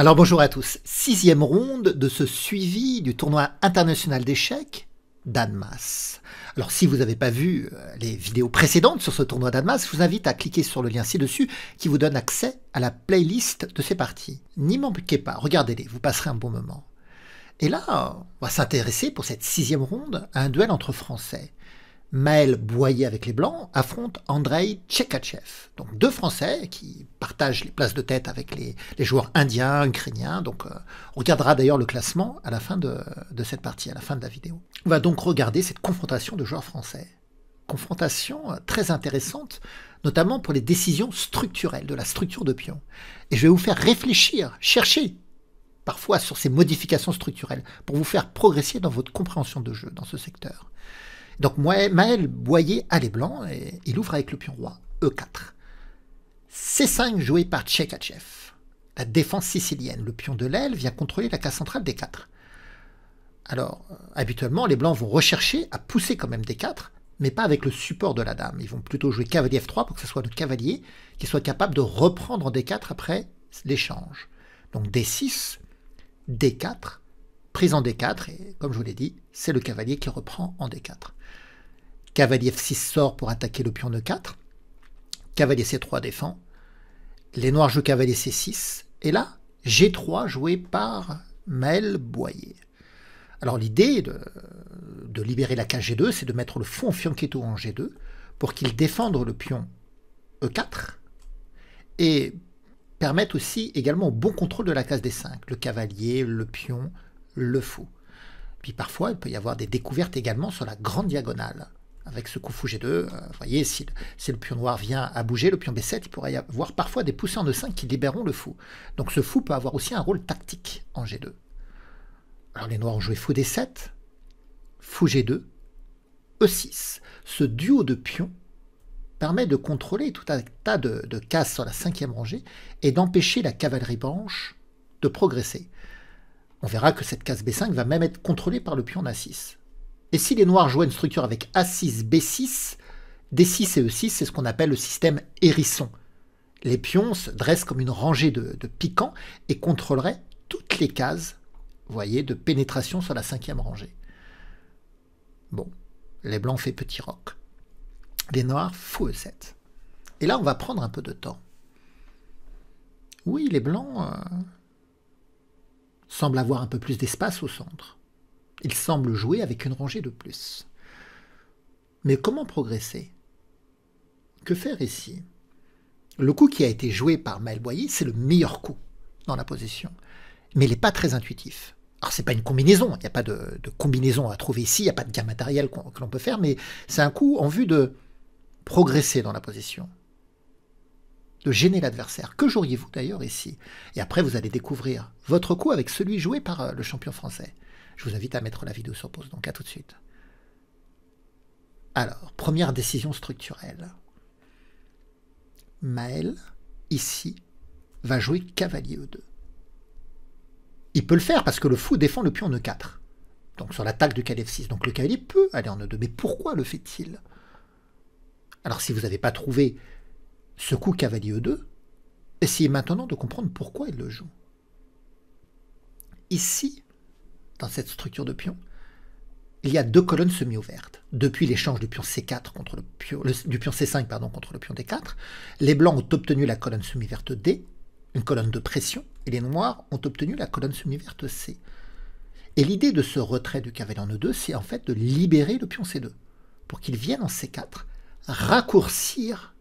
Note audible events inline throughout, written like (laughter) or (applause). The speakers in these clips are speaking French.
Alors bonjour à tous. Sixième ronde de ce suivi du tournoi international d'échecs Danmas. Alors si vous n'avez pas vu euh, les vidéos précédentes sur ce tournoi Danmas, je vous invite à cliquer sur le lien ci-dessus qui vous donne accès à la playlist de ces parties. N'y manquez pas, regardez-les, vous passerez un bon moment. Et là, on va s'intéresser pour cette sixième ronde à un duel entre Français. Maël Boyer avec les Blancs affronte Andrei Tchekachev. Donc deux Français qui partagent les places de tête avec les, joueurs indiens, ukrainiens. Donc euh, on regardera d'ailleurs le classement à la fin de, de, cette partie, à la fin de la vidéo. On va donc regarder cette confrontation de joueurs français. Confrontation euh, très intéressante, notamment pour les décisions structurelles, de la structure de pion. Et je vais vous faire réfléchir, chercher parfois sur ces modifications structurelles pour vous faire progresser dans votre compréhension de jeu dans ce secteur. Donc Maël Boyer a les blancs et il ouvre avec le pion roi, E4. C5 joué par Tchekachev. La défense sicilienne, le pion de l'aile, vient contrôler la case centrale d 4. Alors, euh, habituellement, les blancs vont rechercher à pousser quand même d 4, mais pas avec le support de la dame. Ils vont plutôt jouer cavalier F3 pour que ce soit le cavalier qui soit capable de reprendre en D4 après l'échange. Donc D6, D4, prise en D4, et comme je vous l'ai dit, c'est le cavalier qui reprend en D4. Cavalier F6 sort pour attaquer le pion E4, cavalier C3 défend, les noirs jouent cavalier C6, et là, G3 joué par Maël Boyer. Alors l'idée de, libérer la case G2, c'est de mettre le fond Fianchetto en G2 pour qu'il défende le pion E4 et permettre aussi également au bon contrôle de la case D5, le cavalier, le pion, le fou. Puis parfois, il peut y avoir des découvertes également sur la grande diagonale. Avec ce coup fou G2, euh, voyez, si le, pion noir vient à bouger, le pion B7, il pourrait y avoir parfois des poussées en E5 qui libéreront le fou. Donc ce fou peut avoir aussi un rôle tactique en G2. Alors les noirs ont joué fou D7, fou G2, E6. Ce duo de pions permet de contrôler tout un tas de, cases sur la cinquième rangée et d'empêcher la cavalerie blanche de progresser. On verra que cette case B5 va même être contrôlée par le pion A6. Et si les noirs jouaient une structure avec A6, B6, D6 et E6, c'est ce qu'on appelle le système hérisson. Les pions se dressent comme une rangée de, piquants et contrôleraient toutes les cases, voyez, de pénétration sur la cinquième rangée. Bon, les blancs fait petit roc. Les noirs, fou E7. Et là, on va prendre un peu de temps. Oui, les blancs, euh, semble avoir un peu plus d'espace au centre. Il semble jouer avec une rangée de plus. Mais comment progresser Que faire ici Le coup qui a été joué par Maël Boyer, c'est le meilleur coup dans la position. Mais il n'est pas très intuitif. Alors c'est pas une combinaison, il n'y a pas de, combinaison à trouver ici, il n'y a pas de gain matériel que l'on peut faire, mais c'est un coup en vue de progresser dans la position gêner l'adversaire. Que joueriez-vous d'ailleurs ici Et après, vous allez découvrir votre coup avec celui joué par euh, le champion français. Je vous invite à mettre la vidéo sur pause, donc à tout de suite. Alors, première décision structurelle. Maël, ici, va jouer cavalier E2. Il peut le faire parce que le fou défend le pion en E4. Donc sur l'attaque du cavalier 6 Donc le cavalier peut aller en E2. Mais pourquoi le fait-il Alors si vous n'avez pas trouvé ce coup cavalier E2, essayez maintenant de comprendre pourquoi il le joue. Ici, dans cette structure de pions, il y a deux colonnes semi-ouvertes. Depuis l'échange du pion C4 contre le pion, du pion C5 pardon, contre le pion D4, les blancs ont obtenu la colonne semi-verte D, une colonne de pression, et les noirs ont obtenu la colonne semi-verte C. Et l'idée de ce retrait du cavalier en E2, c'est en fait de libérer le pion C2 pour qu'il vienne en C4 raccourcir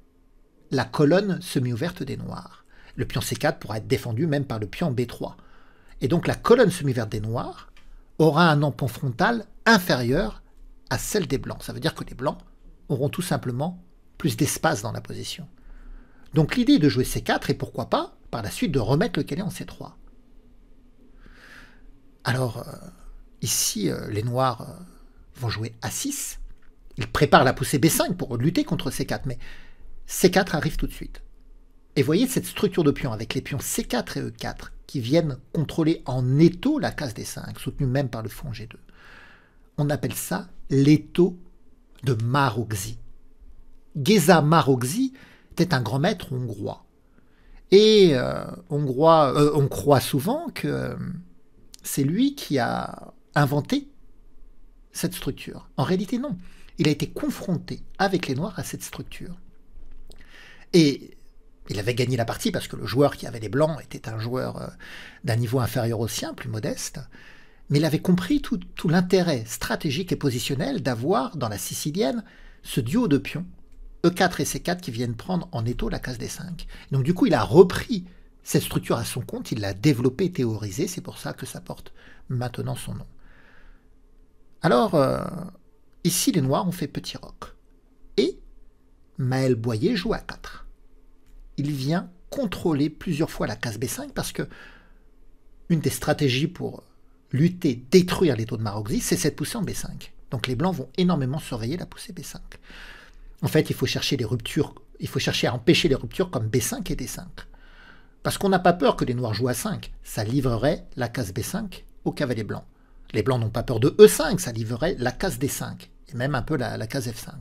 la colonne semi-ouverte des noirs. Le pion C4 pourra être défendu même par le pion B3. Et donc la colonne semi-ouverte des noirs aura un empon frontal inférieur à celle des blancs. Ça veut dire que les blancs auront tout simplement plus d'espace dans la position. Donc l'idée de jouer C4 et pourquoi pas, par la suite, de remettre le cavalier en C3. Alors, euh, ici, euh, les noirs euh, vont jouer A6. Ils préparent la poussée B5 pour lutter contre C4, mais C4 arrive tout de suite. Et voyez cette structure de pions avec les pions C4 et E4 qui viennent contrôler en étau la case des 5, soutenue même par le fond G2. On appelle ça l'étau de Maroxy. Geza Maroxy était un grand maître hongrois. Et euh, euh, on croit souvent que euh, c'est lui qui a inventé cette structure. En réalité, non. Il a été confronté avec les Noirs à cette structure. Et il avait gagné la partie parce que le joueur qui avait les blancs était un joueur euh, d'un niveau inférieur au sien, plus modeste. Mais il avait compris tout, l'intérêt stratégique et positionnel d'avoir dans la sicilienne ce duo de pions, E4 et C4, qui viennent prendre en étau la case des 5. Donc du coup, il a repris cette structure à son compte, il l'a développée, théorisée, c'est pour ça que ça porte maintenant son nom. Alors, euh, ici, les Noirs ont fait petit roc. Maël Boyer joue à 4. Il vient contrôler plusieurs fois la case B5 parce que une des stratégies pour lutter, détruire les taux de Maroxy, c'est cette poussée en B5. Donc les blancs vont énormément surveiller la poussée B5. En fait, il faut chercher les ruptures, il faut chercher à empêcher les ruptures comme B5 et D5. Parce qu'on n'a pas peur que les noirs jouent à 5, ça livrerait la case B5 au cavalier blanc. Les blancs n'ont pas peur de E5, ça livrerait la case D5, et même un peu la case F5.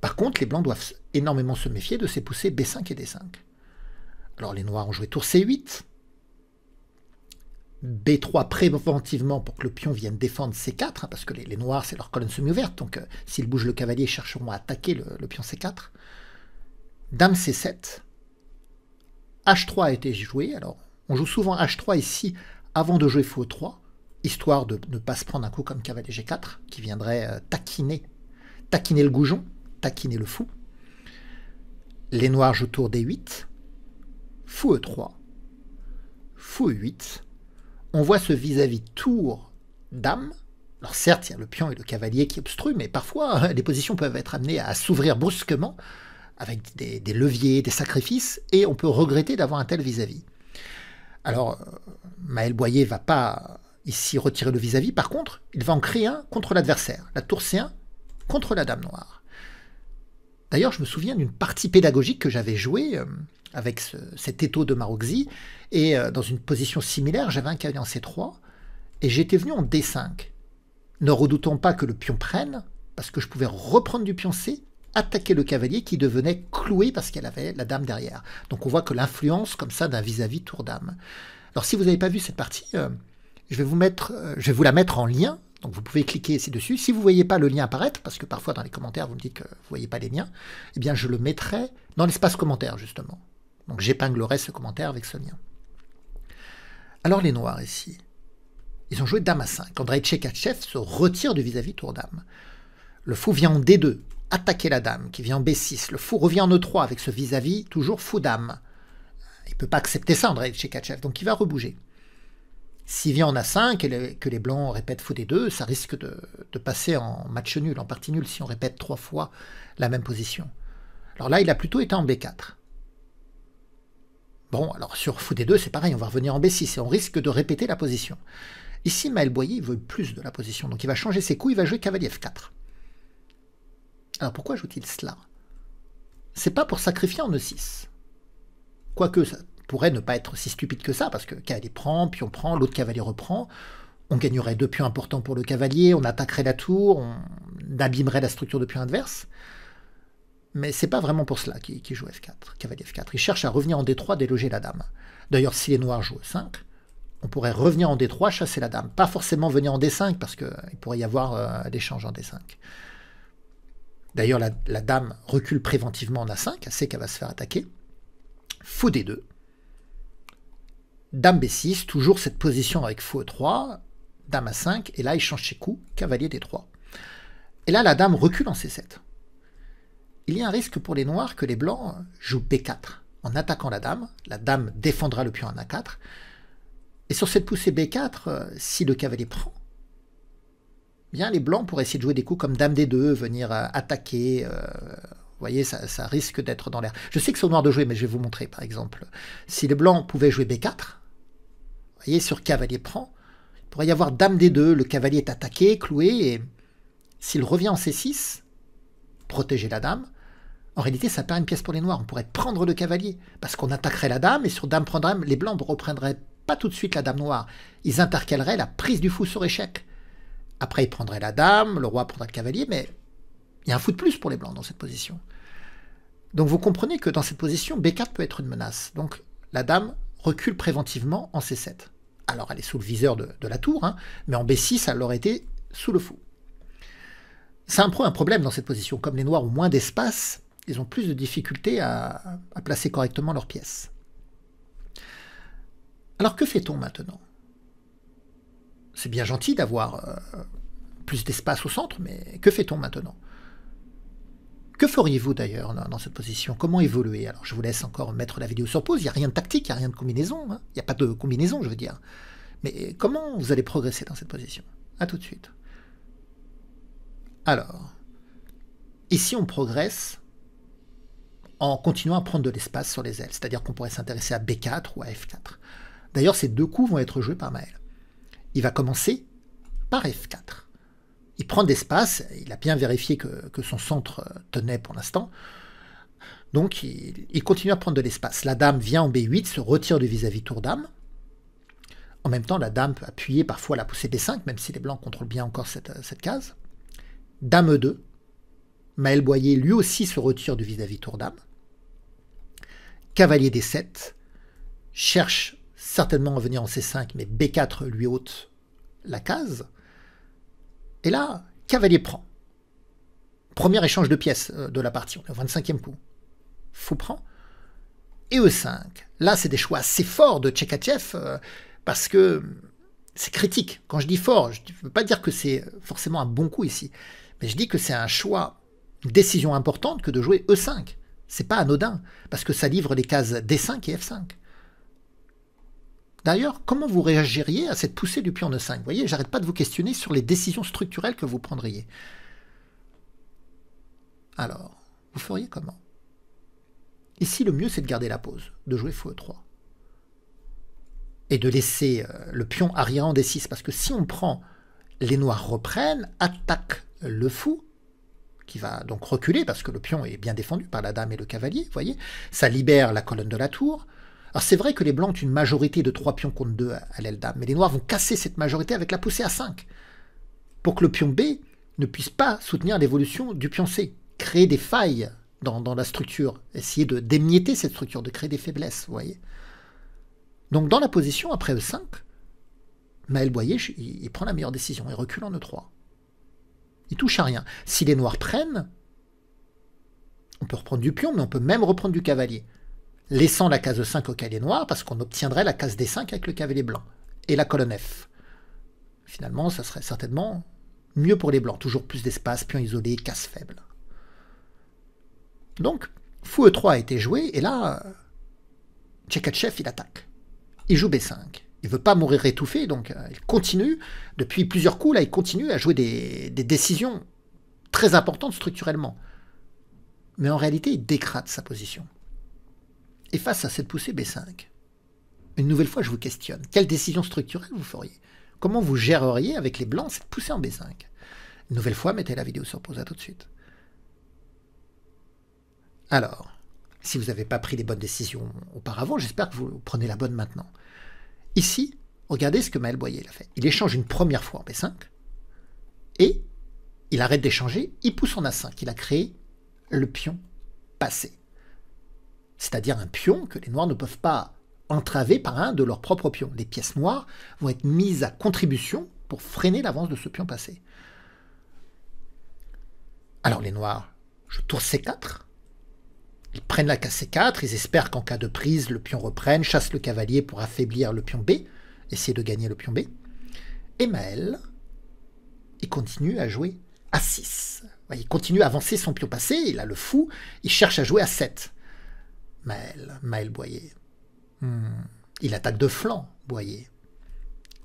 Par contre, les blancs doivent énormément se méfier de ces poussées B5 et D5. Alors les noirs ont joué tour C8, B3 préventivement pour que le pion vienne défendre C4, hein, parce que les, noirs, c'est leur colonne semi-ouverte, donc euh, s'ils bougent le cavalier, ils chercheront à attaquer le, pion C4. Dame C7, H3 a été joué, alors on joue souvent H3 ici avant de jouer f 3, histoire de ne pas se prendre un coup comme cavalier G4, qui viendrait euh, taquiner, taquiner le goujon, taquiner le fou. Les noirs jouent tour D8. Fou E3. Fou E8. On voit ce vis-à-vis tour dame. Alors certes, il y a le pion et le cavalier qui obstruent, mais parfois (laughs) les positions peuvent être amenées à s'ouvrir brusquement avec des, leviers, des sacrifices, et on peut regretter d'avoir un tel vis-à-vis. Alors, euh, Maël Boyer va pas ici retirer le vis-à-vis, -vis. par contre, il va en créer un contre l'adversaire, la tour C1 contre la dame noire. D'ailleurs, je me souviens d'une partie pédagogique que j'avais jouée euh, avec cet étau de Maroxy, et euh, dans une position similaire, j'avais un cavalier en C3, et j'étais venu en D5. Ne redoutons pas que le pion prenne, parce que je pouvais reprendre du pion C, attaquer le cavalier qui devenait cloué parce qu'elle avait la dame derrière. Donc on voit que l'influence comme ça d'un vis-à-vis tour dame. Alors si vous n'avez pas vu cette partie, euh, je, vais vous mettre, je vais vous la mettre en lien donc vous pouvez cliquer ici dessus Si vous ne voyez pas le lien apparaître, parce que parfois dans les commentaires vous me dites que vous ne voyez pas les liens, eh bien je le mettrai dans l'espace commentaire justement. Donc j'épinglerai ce commentaire avec ce lien. Alors les Noirs ici, ils ont joué Dame à 5. Andrei Tchekachev se retire du vis-à-vis tour Dame. Le fou vient en D2, attaquer la Dame qui vient en B6. Le fou revient en E3 avec ce vis-à-vis toujours fou Dame. Il ne peut pas accepter ça Andrei Tchekachev, donc il va rebouger. S'il vient en a 5 et que les Blancs répètent fou des deux, ça risque de, passer en match nul, en partie nulle, si on répète trois fois la même position. Alors là, il a plutôt été en B4. Bon, alors sur fou des deux, c'est pareil, on va revenir en B6 et on risque de répéter la position. Ici, Maël Boyer veut plus de la position, donc il va changer ses coups, il va jouer cavalier F4. Alors pourquoi joue-t-il cela C'est pas pour sacrifier en E6. Quoique, ça pourrait ne pas être si stupide que ça, parce que cavalier prend, puis on prend, l'autre cavalier reprend. On gagnerait deux pions importants pour le cavalier, on attaquerait la tour, on abîmerait la structure de pion adverse. Mais c'est pas vraiment pour cela qu'il joue F4, cavalier F4. Il cherche à revenir en D3, déloger la dame. D'ailleurs, si les noirs jouent 5 on pourrait revenir en D3, chasser la dame. Pas forcément venir en D5, parce qu'il euh, pourrait y avoir des euh, l'échange en D5. D'ailleurs, la, la, dame recule préventivement en A5, elle sait qu'elle va se faire attaquer. fou D2. Dame B6, toujours cette position avec fou E3, Dame A5, et là il change ses coups, Cavalier D3. Et là la Dame recule en C7. Il y a un risque pour les Noirs que les Blancs jouent B4. En attaquant la Dame, la Dame défendra le pion en A4, et sur cette poussée B4, euh, si le cavalier prend, bien les blancs pourraient essayer de jouer des coups comme Dame D2, venir euh, attaquer. Euh, vous voyez, ça, ça risque d'être dans l'air. Je sais que c'est au noir de jouer, mais je vais vous montrer par exemple. Si les blancs pouvaient jouer B4, voyez, sur cavalier prend. Il pourrait y avoir dame des deux le cavalier est attaqué, cloué, et s'il revient en c6, protéger la dame, en réalité, ça perd une pièce pour les noirs. On pourrait prendre le cavalier, parce qu'on attaquerait la dame, et sur dame prend les blancs ne reprendraient pas tout de suite la dame noire. Ils intercaleraient la prise du fou sur échec. Après, ils prendraient la dame, le roi prendrait le cavalier, mais il y a un fou de plus pour les blancs dans cette position. Donc vous comprenez que dans cette position, B4 peut être une menace. Donc la dame recule préventivement en C7. Alors elle est sous le viseur de, la tour, hein, mais en B6, elle aurait été sous le fou. C'est un un problème dans cette position. Comme les noirs ont moins d'espace, ils ont plus de difficultés à, placer correctement leurs pièces. Alors que fait-on maintenant C'est bien gentil d'avoir euh, plus d'espace au centre, mais que fait-on maintenant que feriez-vous d'ailleurs dans, cette position Comment évoluer Alors je vous laisse encore mettre la vidéo sur pause, il n'y a rien de tactique, il n'y a rien de combinaison, hein. il n'y a pas de combinaison je veux dire. Mais euh, comment vous allez progresser dans cette position A tout de suite. Alors, ici on progresse en continuant à prendre de l'espace sur les ailes, c'est-à-dire qu'on pourrait s'intéresser à B4 ou à F4. D'ailleurs, ces deux coups vont être joués par Maël. Il va commencer par F4. Il prend de l'espace, il a bien vérifié que, son centre euh, tenait pour l'instant. Donc il, continue à prendre de l'espace. La dame vient en B8, se retire du vis-à-vis tour dame. En même temps, la dame peut appuyer parfois la poussée B5, même si les blancs contrôlent bien encore cette, euh, case. Dame E2. Maël Boyer lui aussi se retire du vis-à-vis -vis tour dame. Cavalier D7 cherche certainement à venir en C5, mais B4 lui ôte la case. Et là, cavalier prend. Premier échange de pièces euh, de la partie, on est au 25e coup. Fou prend. Et E5. Là, c'est des choix assez forts de Tchekatchev euh, parce que c'est critique. Quand je dis fort, je ne veux pas dire que c'est forcément un bon coup ici, mais je dis que c'est un choix, une décision importante que de jouer E5. C'est pas anodin parce que ça livre les cases D5 et F5. D'ailleurs, comment vous réagiriez à cette poussée du pion de 5 Vous voyez, j'arrête pas de vous questionner sur les décisions structurelles que vous prendriez. Alors, vous feriez comment Ici, le mieux, c'est de garder la pause, de jouer fou 3 et de laisser euh, le pion arrière en D6. Parce que si on prend, les noirs reprennent, attaquent euh, le fou, qui va donc reculer, parce que le pion est bien défendu par la dame et le cavalier, vous voyez, ça libère la colonne de la tour, alors c'est vrai que les Blancs ont une majorité de 3 pions contre 2 à l'Elda, mais les Noirs vont casser cette majorité avec la poussée à 5, pour que le pion B ne puisse pas soutenir l'évolution du pion C, créer des failles dans, la structure, essayer de démietter cette structure, de créer des faiblesses, vous voyez. Donc dans la position, après E5, Maël Boyer, prend la meilleure décision, il recule en E3. Il touche à rien. Si les Noirs prennent, on peut reprendre du pion, mais on peut même reprendre du cavalier laissant la case 5 au cavalier noir parce qu'on obtiendrait la case D5 avec le cavalier blanc et la colonne F. Finalement, ça serait certainement mieux pour les blancs, toujours plus d'espace, pion isolé, casse faible. Donc, fou E3 a été joué et là, Tchekachev il attaque. Il joue B5. Il veut pas mourir étouffé, donc euh, il continue, depuis plusieurs coups, là, il continue à jouer des, des décisions très importantes structurellement. Mais en réalité, il décrate sa position. Et face à cette poussée B5, une nouvelle fois, je vous questionne. Quelle décision structurelle vous feriez Comment vous géreriez avec les blancs cette poussée en B5 Une nouvelle fois, mettez la vidéo sur pause. À tout de suite. Alors, si vous n'avez pas pris les bonnes décisions auparavant, j'espère que vous prenez la bonne maintenant. Ici, regardez ce que Maël Boyer a fait. Il échange une première fois en B5 et il arrête d'échanger, il pousse en A5. Il a créé le pion passé c'est-à-dire un pion que les Noirs ne peuvent pas entraver par un de leurs propres pions. Les pièces noires vont être mises à contribution pour freiner l'avance de ce pion passé. Alors les Noirs, je tourne C4. Ils prennent la C4, ils espèrent qu'en cas de prise, le pion reprenne, chasse le cavalier pour affaiblir le pion B, essayer de gagner le pion B. Et Maël, il continue à jouer à 6. Il continue à avancer son pion passé, il a le fou, il cherche à jouer à 7. Maël, Maël Boyer. Hmm. Il attaque de flanc, Boyer.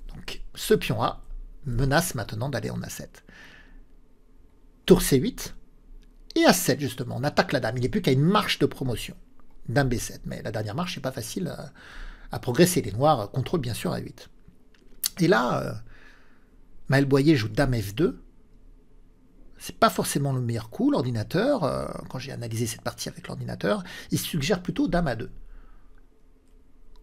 Donc ce pion A menace maintenant d'aller en A7. Tour C8 et A7 justement, on attaque la dame. Il n'est plus qu'à une marche de promotion. d'un B7, mais la dernière marche n'est pas facile euh, à, progresser. Les noirs euh, contrôlent bien sûr A8. Et là, euh, Maël Boyer joue Dame F2 c'est pas forcément le meilleur coup. L'ordinateur, euh, quand j'ai analysé cette partie avec l'ordinateur, il suggère plutôt dame à 2.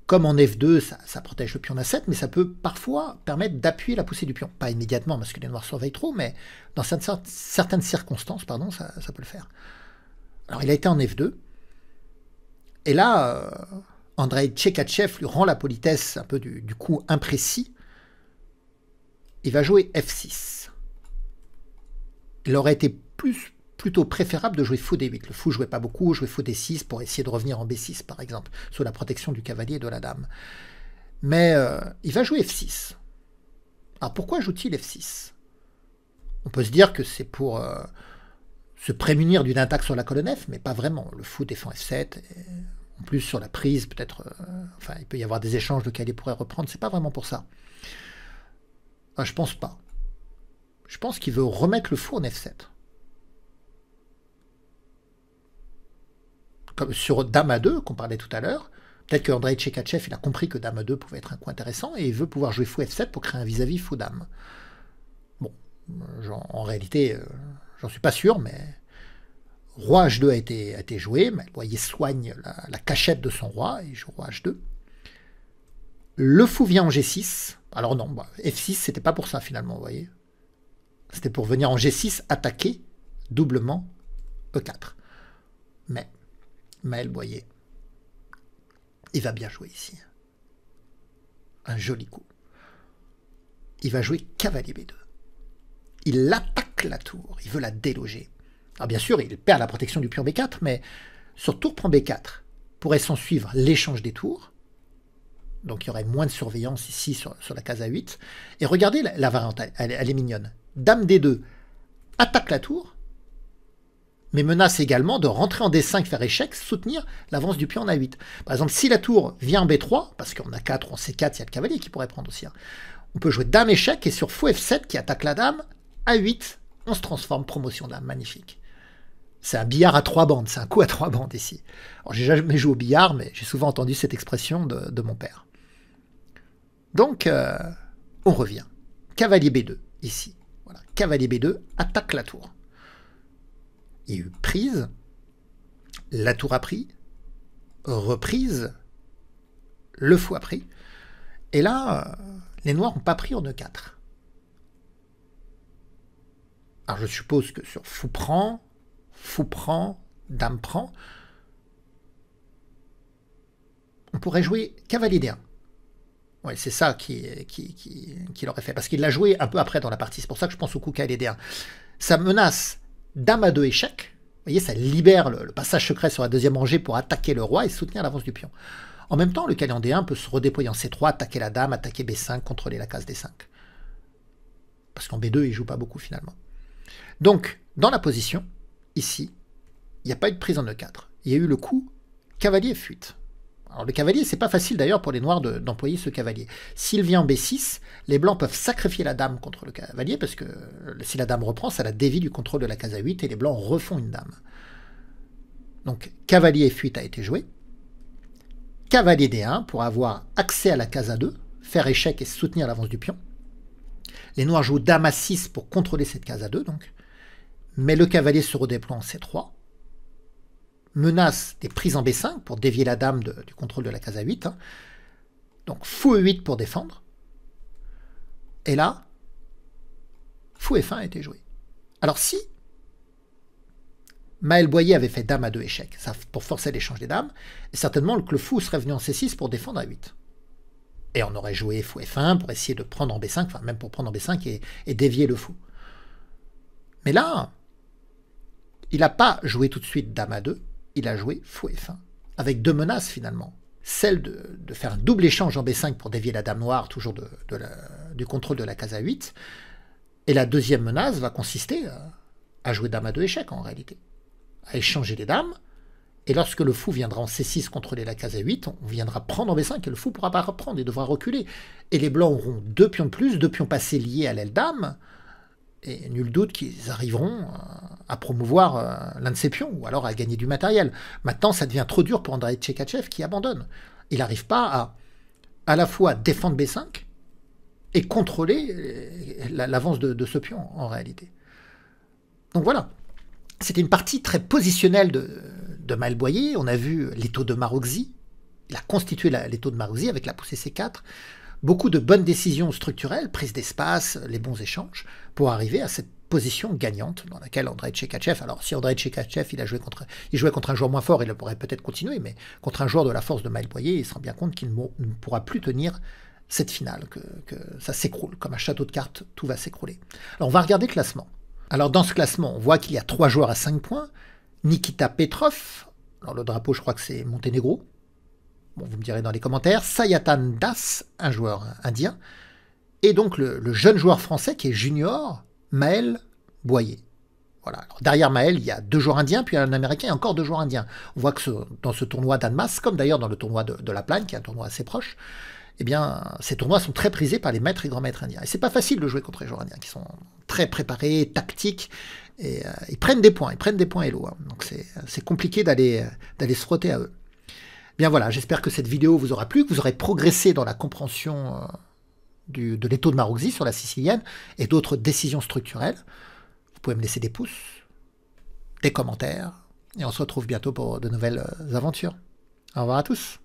Comme en F2, ça, protège le pion à 7, mais ça peut parfois permettre d'appuyer la poussée du pion. Pas immédiatement parce que les noirs surveillent trop, mais dans certaines, circonstances, pardon, ça, peut le faire. Alors il a été en F2. Et là, euh, Andrei Tchekachev lui rend la politesse un peu du, du coup imprécis. Il va jouer F6 il aurait été plus plutôt préférable de jouer fou d 8. Le fou jouait pas beaucoup, jouait fou d 6 pour essayer de revenir en B6 par exemple, sous la protection du cavalier et de la dame. Mais euh, il va jouer F6. Alors pourquoi joue-t-il F6 On peut se dire que c'est pour euh, se prémunir d'une attaque sur la colonne F, mais pas vraiment. Le fou défend F7. en plus, sur la prise, peut-être. Euh, enfin, il peut y avoir des échanges de il pourrait reprendre. C'est pas vraiment pour ça. Je ah, je pense pas. Je pense qu'il veut remettre le fou en F7. Comme sur Dame A2 qu'on parlait tout à l'heure, peut-être qu'Andrei Tchekachev il a compris que Dame A2 pouvait être un coup intéressant et il veut pouvoir jouer fou F7 pour créer un vis-à-vis fou Dame. Bon, euh, en, réalité, euh, j'en suis pas sûr, mais Roi H2 a été, joué, mais voyez soigne la, cachette de son roi et joue Roi H2. Le fou vient en G6. Alors non, bah, F6, c'était pas pour ça finalement, vous voyez. C'était pour venir en G6 attaquer doublement E4. Mais Maël Boyer, il va bien jouer ici. Un joli coup. Il va jouer cavalier B2. Il attaque la tour, il veut la déloger. Alors bien sûr, il perd la protection du pion B4, mais sur tour prend B4 pourrait s'en suivre l'échange des tours. Donc il y aurait moins de surveillance ici sur, la case A8. Et regardez, la, variante, elle, est mignonne. Dame D2 attaque la tour, mais menace également de rentrer en D5, faire échec, soutenir l'avance du pion en A8. Par exemple, si la tour vient en B3, parce qu'on a 4, on C4, il y a le cavalier qui pourrait prendre aussi. Hein, on peut jouer dame échec et sur fou F7 qui attaque la dame, A8, on se transforme, promotion dame, magnifique. C'est un billard à trois bandes, c'est un coup à trois bandes ici. Alors j'ai jamais joué au billard, mais j'ai souvent entendu cette expression de, mon père. Donc, euh, on revient. Cavalier B2, ici. Cavalier B2 attaque la tour. Il y a eu prise, la tour a pris, reprise, le fou a pris. Et là, euh, les noirs n'ont pas pris en E4. Alors je suppose que sur fou prend, fou prend, dame prend, on pourrait jouer cavalier D1 c'est ça qui, qui, l'aurait fait. Parce qu'il l'a joué un peu après dans la partie. C'est pour ça que je pense au coup kld 1 Ça menace dame à deux échecs. Vous voyez, ça libère le, passage secret sur la deuxième rangée pour attaquer le roi et soutenir l'avance du pion. En même temps, le kld 1 peut se redéployer en C3, attaquer la dame, attaquer B5, contrôler la case D5. Parce qu'en B2, il joue pas beaucoup finalement. Donc, dans la position, ici, il n'y a pas eu de prise en E4. Il y a eu le coup cavalier fuite. Alors le cavalier, c'est pas facile d'ailleurs pour les noirs d'employer ce cavalier. S'il vient en B6, les blancs peuvent sacrifier la dame contre le cavalier parce que euh, si la dame reprend, ça la dévie du contrôle de la case A8 et les blancs refont une dame. Donc cavalier fuite a été joué. Cavalier D1 pour avoir accès à la case A2, faire échec et soutenir l'avance du pion. Les noirs jouent dame à 6 pour contrôler cette case A2 donc. Mais le cavalier se redéploie en C3 menace des prises en B5 pour dévier la dame du contrôle de la case hein. A8. Donc fou E8 pour défendre. Et là, fou F1 a été joué. Alors si Maël Boyer avait fait dame à 2 échecs, ça, pour forcer l'échange des dames, certainement le fou serait venu en C6 pour défendre à 8. Et on aurait joué fou F1 pour essayer de prendre en B5, enfin même pour prendre en B5 et, et dévier le fou. Mais là, il n'a pas joué tout de suite dame à 2, il a joué fou et fin, avec deux menaces finalement. Celle de, faire un double échange en B5 pour dévier la dame noire, toujours du contrôle de la case A8. Et la deuxième menace va consister euh, à jouer dame à deux échecs en réalité, à échanger les dames. Et lorsque le fou viendra en C6 contrôler la case A8, on viendra prendre en B5 et le fou pourra pas reprendre et devra reculer. Et les blancs auront deux pions de plus, deux pions passés liés à l'aile dame et nul doute qu'ils arriveront euh, à promouvoir euh, l'un de ces pions ou alors à gagner du matériel. Maintenant, ça devient trop dur pour Andrei Tchekachev qui abandonne. Il n'arrive pas à à la fois défendre B5 et contrôler euh, l'avance de, ce pion en réalité. Donc voilà, c'était une partie très positionnelle de, de On a vu l'étau de Maroxy. Il a constitué l'étau de Maroxy avec la poussée C4 beaucoup de bonnes décisions structurelles, prise d'espace, les bons échanges, pour arriver à cette position gagnante dans laquelle Andrei Tchekachev, alors si Andrei Tchekachev il contre, il jouait contre un joueur moins fort, il pourrait peut-être continuer, mais contre un joueur de la force de Maël Boyer, il se rend bien compte qu'il ne pourra plus tenir cette finale, que, que ça s'écroule, comme un château de cartes, tout va s'écrouler. Alors on va regarder le classement. Alors dans ce classement, on voit qu'il y a trois joueurs à 5 points, Nikita Petrov, alors le drapeau je crois que c'est Monténégro, bon, vous me direz dans les commentaires, Sayatan Das, un joueur indien, et donc le, jeune joueur français qui est junior, Maël Boyer. Voilà. derrière Maël, il y a deux joueurs indiens, puis un américain et encore deux joueurs indiens. On voit que ce, dans ce tournoi d'Anmas, comme d'ailleurs dans le tournoi de, La Plagne, qui est un tournoi assez proche, eh bien, ces tournois sont très prisés par les maîtres et grands maîtres indiens. Et c'est pas facile de jouer contre les joueurs indiens, qui sont très préparés, tactiques, et euh, ils prennent des points, ils prennent des points hello. Hein. Donc c'est compliqué euh, d'aller se frotter à eux. Bien voilà, j'espère que cette vidéo vous aura plu, que vous aurez progressé dans la compréhension euh, de l'étau de Maroxy sur la sicilienne et d'autres décisions structurelles. Vous pouvez me laisser des pouces, des commentaires, et on se retrouve bientôt pour de nouvelles euh, aventures. Au revoir à tous.